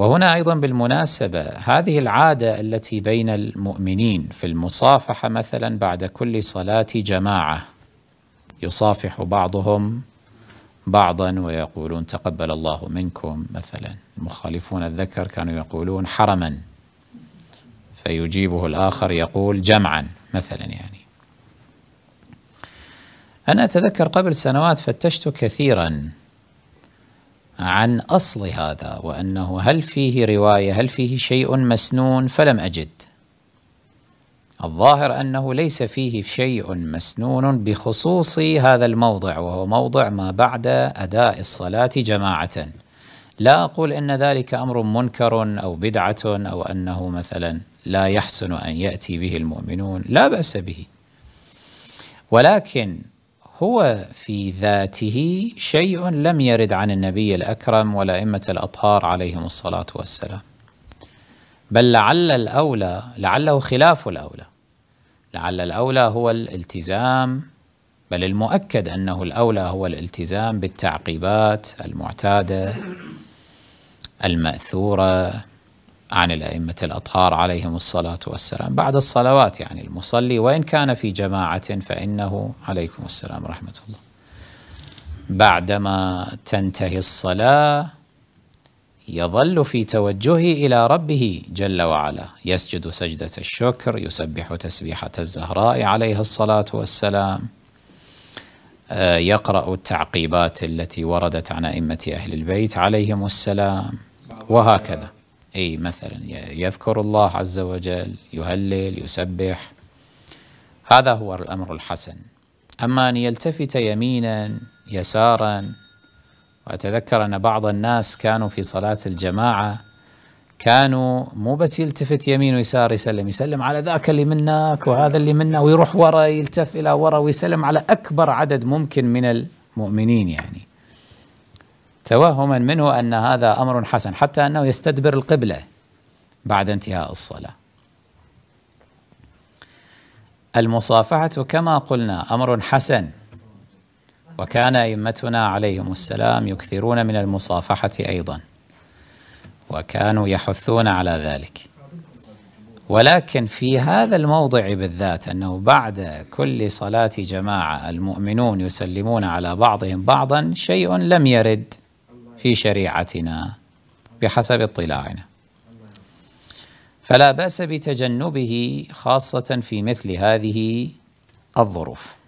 وهنا ايضا بالمناسبه هذه العاده التي بين المؤمنين في المصافحه مثلا بعد كل صلاه جماعه يصافح بعضهم بعضا ويقولون تقبل الله منكم مثلا المخالفون الذكر كانوا يقولون حرما فيجيبه الاخر يقول جمعا مثلا يعني انا اتذكر قبل سنوات فتشت كثيرا عن أصل هذا وأنه هل فيه رواية هل فيه شيء مسنون فلم أجد الظاهر أنه ليس فيه شيء مسنون بخصوص هذا الموضع وهو موضع ما بعد أداء الصلاة جماعة لا أقول أن ذلك أمر منكر أو بدعة أو أنه مثلا لا يحسن أن يأتي به المؤمنون لا بأس به ولكن هو في ذاته شيء لم يرد عن النبي الأكرم والأئمة الأطهار عليهم الصلاة والسلام بل لعل الأولى لعله خلاف الأولى لعل الأولى هو الالتزام بل المؤكد أنه الأولى هو الالتزام بالتعقيبات المعتادة المأثورة عن الأئمة الأطهار عليهم الصلاة والسلام بعد الصلوات يعني المصلي وإن كان في جماعة فإنه عليكم السلام ورحمة الله بعدما تنتهي الصلاة يظل في توجهه إلى ربه جل وعلا يسجد سجدة الشكر يسبح تسبيحة الزهراء عليها الصلاة والسلام آه، يقرأ التعقيبات التي وردت عن أئمة أهل البيت عليهم السلام وهكذا أي مثلا يذكر الله عز وجل يهلل يسبح هذا هو الأمر الحسن أما أن يلتفت يمينا يسارا وأتذكر أن بعض الناس كانوا في صلاة الجماعة كانوا مو بس يلتفت يمين ويسار يسلم يسلم على ذاك اللي منك وهذا اللي منه ويروح ورا يلتف إلى ورا ويسلم على أكبر عدد ممكن من المؤمنين يعني توهما منه أن هذا أمر حسن حتى أنه يستدبر القبلة بعد انتهاء الصلاة المصافحة كما قلنا أمر حسن وكان أئمتنا عليهم السلام يكثرون من المصافحة أيضا وكانوا يحثون على ذلك ولكن في هذا الموضع بالذات أنه بعد كل صلاة جماعة المؤمنون يسلمون على بعضهم بعضا شيء لم يرد في شريعتنا بحسب اطلاعنا فلا باس بتجنبه خاصه في مثل هذه الظروف